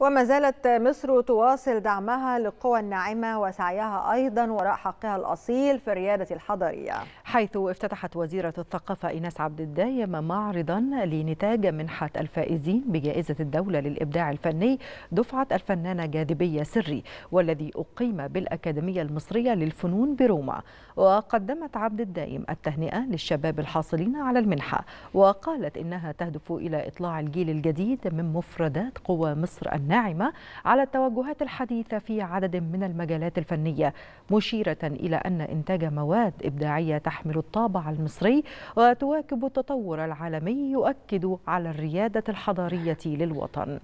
وما زالت مصر تواصل دعمها للقوى الناعمة وسعيها أيضا وراء حقها الأصيل في الريادة الحضرية حيث افتتحت وزيرة الثقافة إيناس عبد الدايم معرضا لنتاج منحة الفائزين بجائزة الدولة للإبداع الفني دفعة الفنانة جاذبية سري والذي أقيم بالأكاديمية المصرية للفنون بروما وقدمت عبد الدايم التهنئة للشباب الحاصلين على المنحة وقالت إنها تهدف إلى إطلاع الجيل الجديد من مفردات قوى مصر الناعمة الناعمة على التوجهات الحديثة في عدد من المجالات الفنية مشيرة إلى أن إنتاج مواد إبداعية تحمل الطابع المصري وتواكب التطور العالمي يؤكد على الريادة الحضارية للوطن